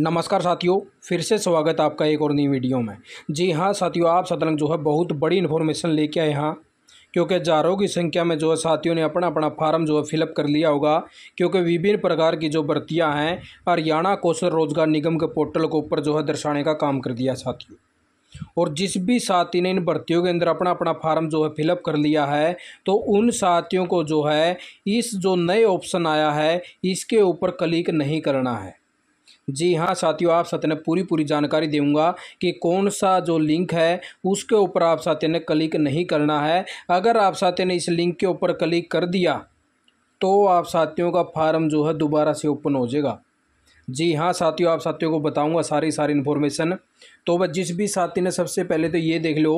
नमस्कार साथियों फिर से स्वागत आपका एक और नई वीडियो में जी हाँ साथियों आप सतरंग जो है बहुत बड़ी इन्फॉर्मेशन लेके आए यहाँ क्योंकि हजारों की संख्या में जो है साथियों ने अपना अपना फार्म जो है फिलअप कर लिया होगा क्योंकि विभिन्न प्रकार की जो भर्तियाँ हैं हरियाणा कौशल रोजगार निगम के पोर्टल के ऊपर जो है दर्शाने का काम कर दिया साथियों और जिस भी साथी ने इन भर्तियों के अंदर अपना अपना फार्म जो है फिलअप कर लिया है तो उन साथियों को जो है इस जो नए ऑप्शन आया है इसके ऊपर क्लिक नहीं करना है जी हाँ साथियों आप साथ ने पूरी पूरी जानकारी दूंगा कि कौन सा जो लिंक है उसके ऊपर आप साथियों ने क्लिक नहीं करना है अगर आप साथियों ने इस लिंक के ऊपर क्लिक कर दिया तो आप साथियों का फार्म जो है दोबारा से ओपन हो जाएगा जी हाँ साथियों आप साथियों को बताऊंगा सारी सारी इन्फॉर्मेशन तो वह जिस भी साथी ने सबसे पहले तो ये देख लो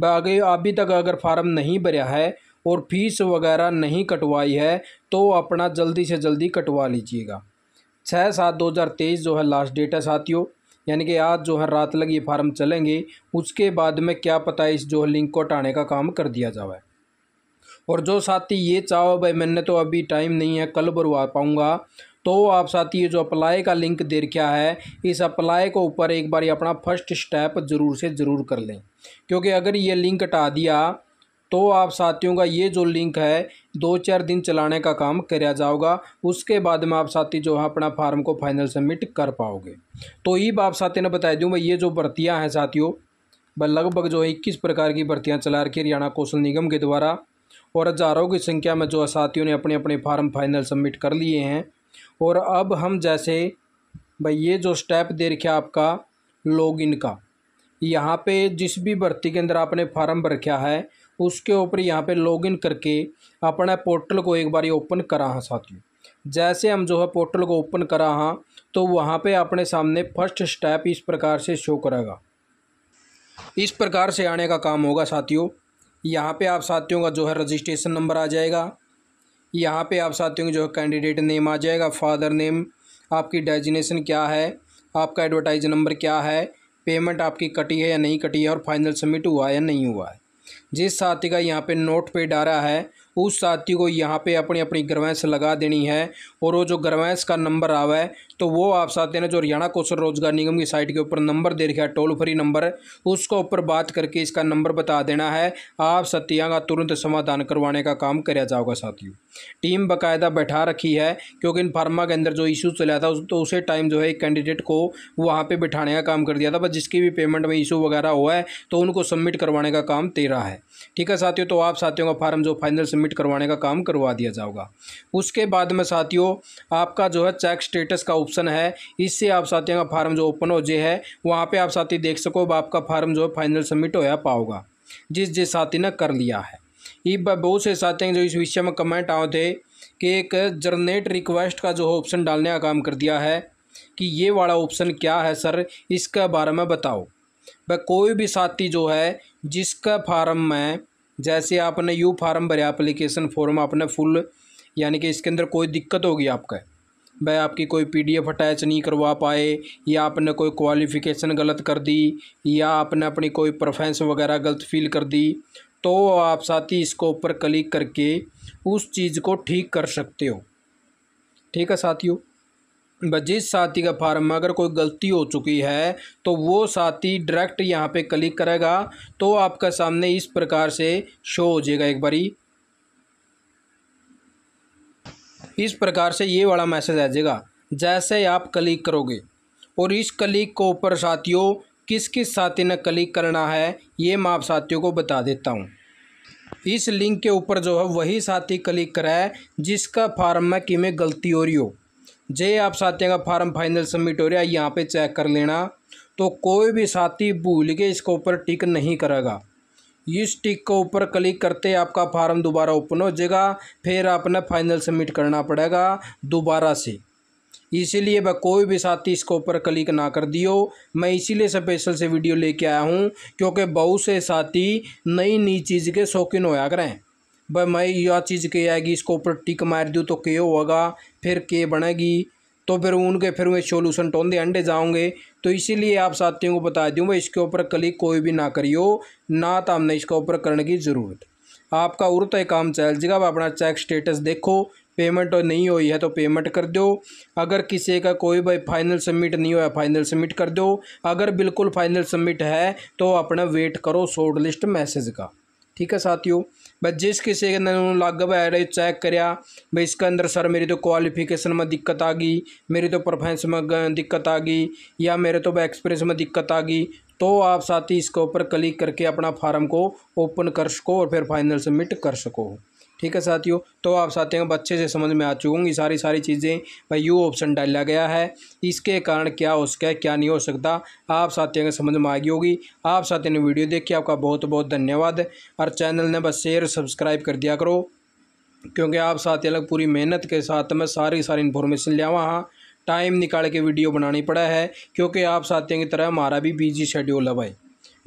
वह आगे अभी तक अगर फार्म नहीं भरा है और फीस वगैरह नहीं कटवाई है तो अपना जल्दी से जल्दी कटवा लीजिएगा छः सात दो हज़ार तेईस जो है लास्ट डेट है साथियों यानी कि आज जो है रात लग ये फार्म चलेंगे उसके बाद में क्या पता इस जो है लिंक को हटाने का काम कर दिया जाए और जो साथी ये चाहो भाई मैंने तो अभी टाइम नहीं है कल भरवा पाऊँगा तो आप साथी ये जो अप्लाई का लिंक दे रखा है इस अप्लाई को ऊपर एक बार अपना फर्स्ट स्टेप ज़रूर से ज़रूर कर लें क्योंकि अगर ये लिंक हटा दिया तो आप साथियों का ये जो लिंक है दो चार दिन चलाने का काम कराया जाओगा उसके बाद में आप साथी जो है अपना फार्म को फाइनल सबमिट कर पाओगे तो ये आप साथी ने बताया दूँ भाई ये जो भर्तियाँ हैं साथियों वह लगभग जो है इक्कीस प्रकार की भर्तियाँ चला रखी हरियाणा कौशल निगम के द्वारा और हज़ारों की संख्या में जो साथियों ने अपने अपने फार्म फाइनल सबमिट कर लिए हैं और अब हम जैसे भाई ये जो स्टेप दे रखे आपका लॉगिन का यहाँ पे जिस भी भर्ती के अंदर आपने फार्म भर रखा है उसके ऊपर यहाँ पे लॉगिन करके अपना पोर्टल को एक बार ओपन करा हाँ साथियों जैसे हम जो है पोर्टल को ओपन करा हाँ तो वहाँ पे अपने सामने फर्स्ट स्टेप इस प्रकार से शो करेगा इस प्रकार से आने का काम होगा साथियों यहाँ पे आप साथियों का जो है रजिस्ट्रेशन नंबर आ जाएगा यहाँ पे आप साथियों का जो है कैंडिडेट नेम आ जाएगा फादर नेम आपकी डेजिनेशन क्या है आपका एडवर्टाइज नंबर क्या है पेमेंट आपकी कटी है या नहीं कटी है और फाइनल सबमिट हुआ है या नहीं हुआ है जिस साथी का यहाँ पे नोट पे डारा है उस साथी को यहाँ पे अपनी अपनी ग्रवैंस लगा देनी है और वो जो ग्रवैंस का नंबर आवा है तो वो आप साथ लेना जो हरियाणा कौशल रोजगार निगम की साइट के ऊपर नंबर दे रखा है टोल फ्री नंबर उसको ऊपर बात करके इसका नंबर बता देना है आप सत्या का तुरंत समाधान करवाने का काम कराया जाओगा साथियों टीम बाकायदा बैठा रखी है क्योंकि इन फार्मा के अंदर जो इशू चला था उस तो उसे टाइम जो है एक कैंडिडेट को वहाँ पर बैठाने का काम कर दिया था बस जिसकी भी पेमेंट में इशू वगैरह हुआ है तो उनको सबमिट करवाने का काम तेरा है ठीक है साथियों तो आप साथियों का फार्म जो फाइनल सबमिट करवाने का काम करवा दिया जाओगा उसके बाद में साथियों आपका जो है चेक स्टेटस का ऑप्शन है इससे आप साथियों का फार्म जो ओपन हो जाए है वहाँ पे आप साथी देख सको आपका फार्म जो है फाइनल सबमिट होया पाओगा जिस जिस साथी ने कर लिया है ये बहुत से साथी जो इस विषय में कमेंट आए थे कि एक जर्नेट रिक्वेस्ट का जो ऑप्शन डालने का काम कर दिया है कि ये वाला ऑप्शन क्या है सर इसके बारे में बताओ वह कोई भी साथी जो है जिसका फार्म में जैसे आपने यू फार्म भरे एप्लीकेशन फॉर्म आपने फुल यानी कि इसके अंदर कोई दिक्कत होगी आपका वह आपकी कोई पीडीएफ अटैच नहीं करवा पाए या आपने कोई क्वालिफ़िकेशन गलत कर दी या आपने अपनी कोई प्रोफेंस वगैरह गलत फील कर दी तो आप साथी इसको ऊपर क्लिक करके उस चीज़ को ठीक कर सकते हो ठीक है साथियों जिस साथी का फार्म में अगर कोई गलती हो चुकी है तो वो साथी डायरेक्ट यहाँ पे क्लिक करेगा तो आपका सामने इस प्रकार से शो हो जाएगा एक बारी इस प्रकार से ये वाला मैसेज आ जाएगा जैसे आप क्लिक करोगे और इस क्लिक को ऊपर साथियों किस किस साथी ने क्लिक करना है ये मैं आप साथियों को बता देता हूँ इस लिंक के ऊपर जो है वही साथी क्लिक कराए जिसका फार्म में कि में गलती हो रही हो जे आप साथियों का फार्म फाइनल सबमिट हो रहा है यहाँ पे चेक कर लेना तो कोई भी साथी भूल के इसके ऊपर टिक नहीं करेगा इस टिक को ऊपर क्लिक करते आपका फार्म दोबारा ओपन हो जाएगा फिर आपने फाइनल सबमिट करना पड़ेगा दोबारा से इसीलिए वह कोई भी साथी इसको ऊपर क्लिक ना कर दियो मैं इसीलिए स्पेशल से वीडियो लेके आया हूँ क्योंकि बहुत से साथी नई नई चीज़ के शौकीन होया करें भाई मैं यह चीज़ के आएगी इसको ऊपर टिक मार दूँ तो के होगा फिर के बनेगी तो फिर उनके फिर वे सोलूशन तो टोंदे अंडे जाओगे तो इसीलिए आप साथियों को बता दूँ भाई इसके ऊपर क्लिक कोई भी ना करियो ना तो हमने इसके ऊपर करने की ज़रूरत आपका उर्त तो काम चल जाएगा आप अपना चेक स्टेटस देखो पेमेंट तो नहीं हुई है तो पेमेंट कर दो अगर किसी का कोई भाई फाइनल सबमिट नहीं हुआ फाइनल सबमिट कर दो अगर बिल्कुल फाइनल सबमिट है तो अपना वेट करो शॉर्ट लिस्ट मैसेज का ठीक है साथियों बस जिस किसी के अंदर लागू चेक कराया भाई इसके अंदर सर मेरी तो क्वालिफिकेशन में दिक्कत आ गई मेरी तो परफेंस में दिक्कत आ गई या मेरे तो एक्सपीरियंस में दिक्कत आ गई तो आप साथ ही इसके ऊपर क्लिक करके अपना फार्म को ओपन कर सको और फिर फाइनल सबमिट कर सको ठीक है साथियों तो आप साथियों को अच्छे से समझ में आ चुके सारी सारी चीज़ें भाई यू ऑप्शन डाला गया है इसके कारण क्या हो सका है क्या नहीं हो सकता आप साथियों को समझ में आ गई होगी आप साथियों ने वीडियो के आपका बहुत बहुत धन्यवाद और चैनल ने बस शेयर सब्सक्राइब कर दिया करो क्योंकि आप साथियों अलग पूरी मेहनत के साथ में सारी सारी इन्फॉर्मेशन लिया वहाँ टाइम निकाल के वीडियो बनानी पड़ा है क्योंकि आप साथियों की तरह हमारा भी बिजी शेड्यूल है भाई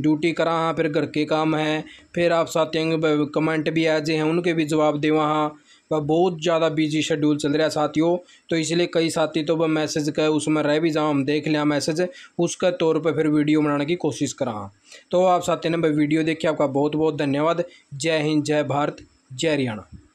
ड्यूटी करा हाँ फिर घर के काम हैं फिर आप साथियों के कमेंट भी आए जे हैं उनके भी जवाब देवा हाँ वह बहुत ज़्यादा बिजी शेड्यूल चल रहा है साथियों तो इसलिए कई साथी तो वह मैसेज का उसमें रह भी जाऊँ हम देख लिया हाँ मैसेज उसके तौर पर फिर वीडियो बनाने की कोशिश करा हाँ। तो आप साथियों ने वह वीडियो देखिए आपका बहुत बहुत धन्यवाद जय हिंद जय भारत जय हरियाणा